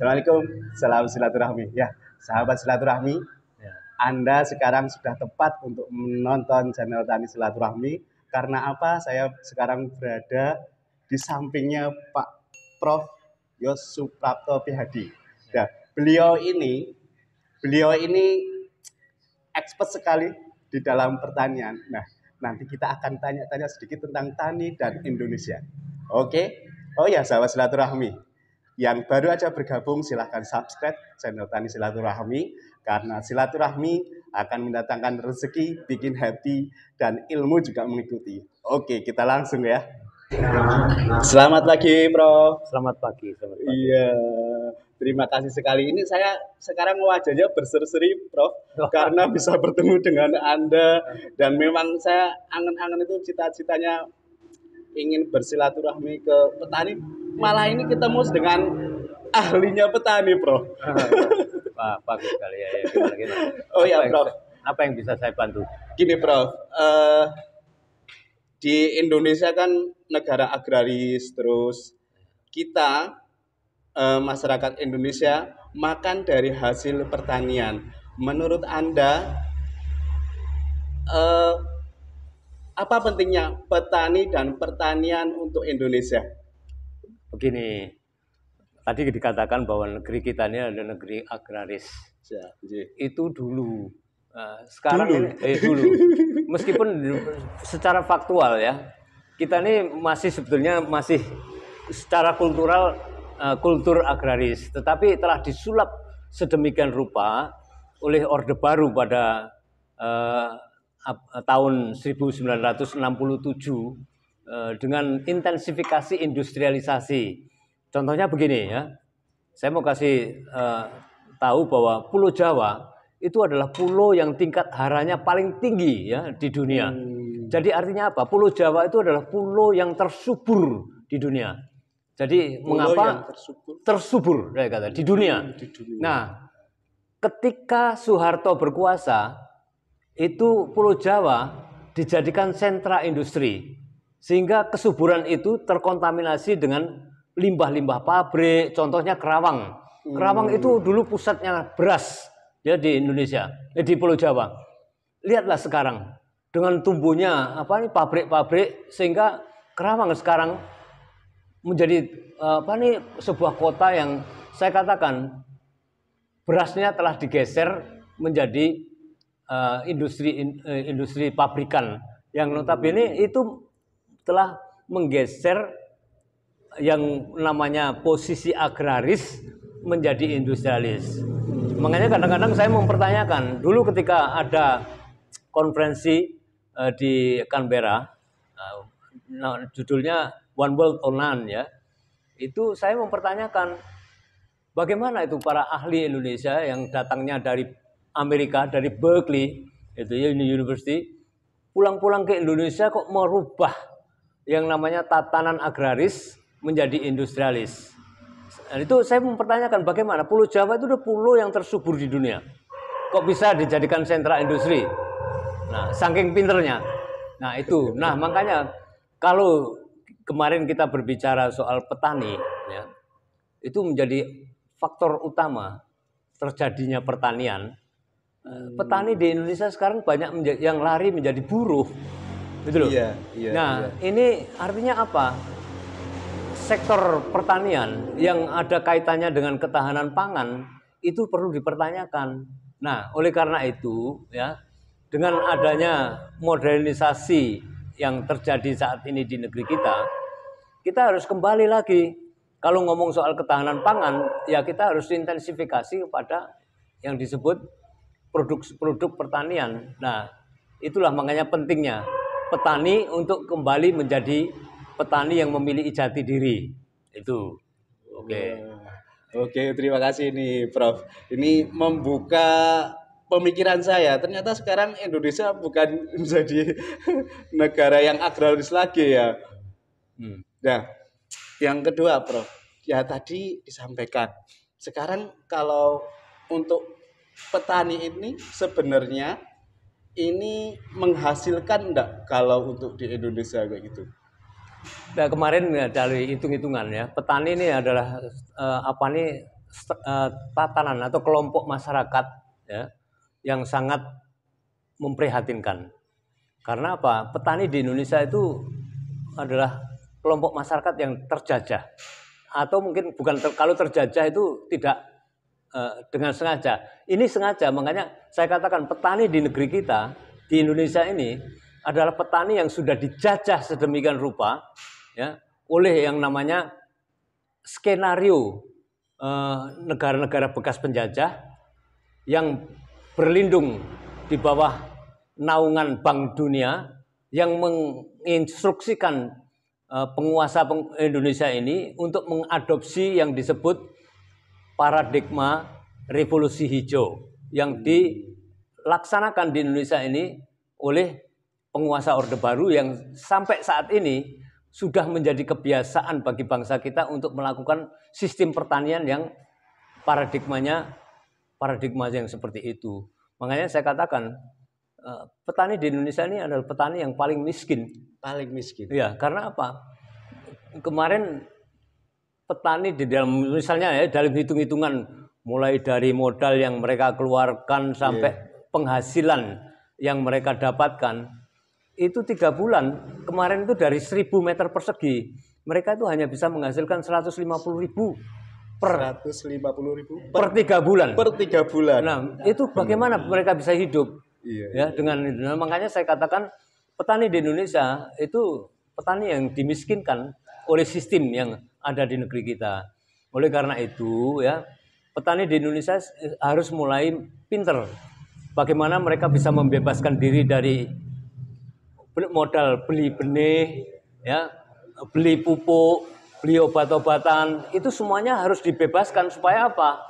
Assalamualaikum, salam silaturahmi. Ya, sahabat silaturahmi, ya. Anda sekarang sudah tepat untuk menonton channel Tani Silaturahmi. Karena apa? Saya sekarang berada di sampingnya Pak Prof. Yos Suprapto PhD. Ya. ya, beliau ini, beliau ini expert sekali di dalam pertanian. Nah, nanti kita akan tanya-tanya sedikit tentang tani dan Indonesia. Oke? Oh ya, sahabat silaturahmi. Yang baru aja bergabung silahkan subscribe channel Tani Silaturahmi karena silaturahmi akan mendatangkan rezeki, bikin happy dan ilmu juga mengikuti. Oke, kita langsung ya. Selamat pagi, Bro. Selamat pagi. Iya. Terima kasih sekali. Ini saya sekarang wajahnya berseri-seri, Prof, oh. karena bisa bertemu dengan Anda dan memang saya angan-angan itu cita-citanya ingin bersilaturahmi ke petani malah ini ketemu dengan ahlinya petani, Bro. Wah, bagus sekali ya. ya oh iya, bro. Apa yang bisa saya bantu? Gini, bro. Uh, di Indonesia kan negara agraris terus kita uh, masyarakat Indonesia makan dari hasil pertanian. Menurut Anda uh, apa pentingnya petani dan pertanian untuk Indonesia? begini tadi dikatakan bahwa negeri kita ini adalah negeri agraris ya, iya. itu dulu nah, sekarang dulu. Ini, eh, dulu meskipun secara faktual ya kita ini masih sebetulnya masih secara kultural eh, kultur agraris tetapi telah disulap sedemikian rupa oleh Orde Baru pada uh, tahun 1967 Eh, dengan intensifikasi industrialisasi. Contohnya begini ya, saya mau kasih uh, tahu bahwa Pulau Jawa itu adalah pulau yang tingkat haranya paling tinggi ya di dunia. Hmm. Jadi artinya apa? Pulau Jawa itu adalah pulau yang tersubur di dunia. Jadi pulau mengapa tersubur, tersubur saya kata di dunia. Hmm, di dunia. Nah, ketika Soeharto berkuasa itu Pulau Jawa dijadikan sentra industri. Sehingga kesuburan itu terkontaminasi dengan limbah-limbah pabrik, contohnya Kerawang. Hmm. Kerawang itu dulu pusatnya beras ya di Indonesia, eh, di Pulau Jawa. Lihatlah sekarang dengan tumbuhnya apa nih pabrik-pabrik sehingga Kerawang sekarang menjadi apa nih sebuah kota yang saya katakan berasnya telah digeser menjadi uh, industri in, uh, eh, industri pabrikan yang notabene itu telah menggeser yang namanya posisi agraris menjadi industrialis. Makanya kadang-kadang saya mempertanyakan, dulu ketika ada konferensi uh, di Canberra, uh, judulnya One World or None ya, itu saya mempertanyakan bagaimana itu para ahli Indonesia yang datangnya dari Amerika, dari Berkeley, itu ya, University, pulang-pulang ke Indonesia kok merubah yang namanya tatanan agraris menjadi industrialis. Nah, itu saya mempertanyakan bagaimana Pulau Jawa itu udah pulau yang tersubur di dunia. Kok bisa dijadikan sentra industri? Nah, saking pinternya. Nah, itu. Nah, makanya kalau kemarin kita berbicara soal petani, ya, itu menjadi faktor utama terjadinya pertanian. Eh, petani di Indonesia sekarang banyak yang lari menjadi buruh gitu loh. Iya, iya, nah, iya. ini artinya apa? Sektor pertanian yang ada kaitannya dengan ketahanan pangan itu perlu dipertanyakan. Nah, oleh karena itu ya dengan adanya modernisasi yang terjadi saat ini di negeri kita, kita harus kembali lagi. Kalau ngomong soal ketahanan pangan, ya kita harus intensifikasi kepada yang disebut produk-produk pertanian. Nah, itulah makanya pentingnya petani untuk kembali menjadi petani yang memiliki jati diri. Itu. Oke. Okay. Oke, terima kasih nih Prof. Ini membuka pemikiran saya. Ternyata sekarang Indonesia bukan menjadi negara yang agraris lagi ya. Hmm. Nah, yang kedua Prof. Ya tadi disampaikan. Sekarang kalau untuk petani ini sebenarnya ini menghasilkan enggak kalau untuk di Indonesia kayak gitu? Nah, kemarin ya, dari hitung-hitungan ya, petani ini adalah eh, apa nih eh, tatanan atau kelompok masyarakat ya yang sangat memprihatinkan. Karena apa? Petani di Indonesia itu adalah kelompok masyarakat yang terjajah atau mungkin bukan ter, kalau terjajah itu tidak Eh, dengan sengaja. Ini sengaja, makanya saya katakan petani di negeri kita, di Indonesia ini adalah petani yang sudah dijajah sedemikian rupa ya oleh yang namanya skenario eh, negara-negara eh, bekas penjajah yang berlindung di bawah naungan Bank Dunia yang menginstruksikan eh, penguasa Indonesia ini untuk mengadopsi yang disebut paradigma revolusi hijau yang dilaksanakan di Indonesia ini oleh penguasa Orde Baru yang sampai saat ini sudah menjadi kebiasaan bagi bangsa kita untuk melakukan sistem pertanian yang paradigmanya paradigma yang seperti itu. Makanya saya katakan eh, petani di Indonesia ini adalah petani yang paling miskin. Paling miskin. Ya, karena apa? Kemarin petani di dalam misalnya ya dalam hitung-hitungan mulai dari modal yang mereka keluarkan sampai yeah. penghasilan yang mereka dapatkan itu tiga bulan kemarin itu dari 1000 meter persegi mereka itu hanya bisa menghasilkan 150 ribu per 150 ribu per, tiga bulan per tiga bulan nah itu bagaimana hmm. mereka bisa hidup iya, ya iya. dengan nah, makanya saya katakan petani di Indonesia itu petani yang dimiskinkan oleh sistem yang ada di negeri kita. Oleh karena itu ya petani di Indonesia eh, harus mulai pinter. Bagaimana mereka bisa membebaskan diri dari modal beli benih, ya, beli pupuk, beli obat-obatan, itu semuanya harus dibebaskan supaya apa?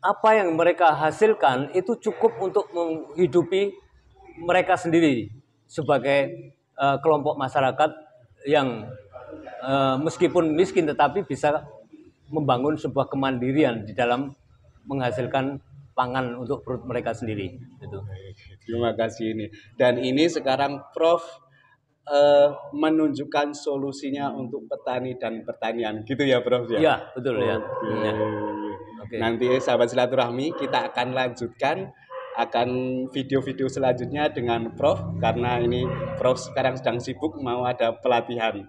Apa yang mereka hasilkan itu cukup untuk menghidupi mereka sendiri sebagai uh, kelompok masyarakat yang uh, meskipun miskin tetapi bisa membangun sebuah kemandirian di dalam menghasilkan pangan untuk perut mereka sendiri. Gitu. Terima kasih ini. Dan ini sekarang Prof uh, menunjukkan solusinya hmm. untuk petani dan pertanian, gitu ya Prof ya? Ya betul ya. Okay. ya. Okay. Nanti sahabat silaturahmi kita akan lanjutkan akan video-video selanjutnya dengan Prof karena ini Prof sekarang sedang sibuk mau ada pelatihan.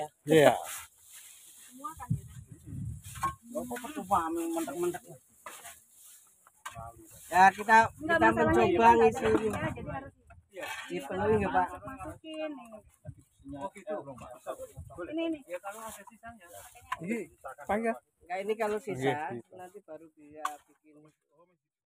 ya iya semua kan ya mentek-mentek ya kita Enggak, kita mencoba ngisi dipenuhi nggak pak Ini ini. Ya, ini, ini kalau sisa iya, iya, nanti baru dia bikin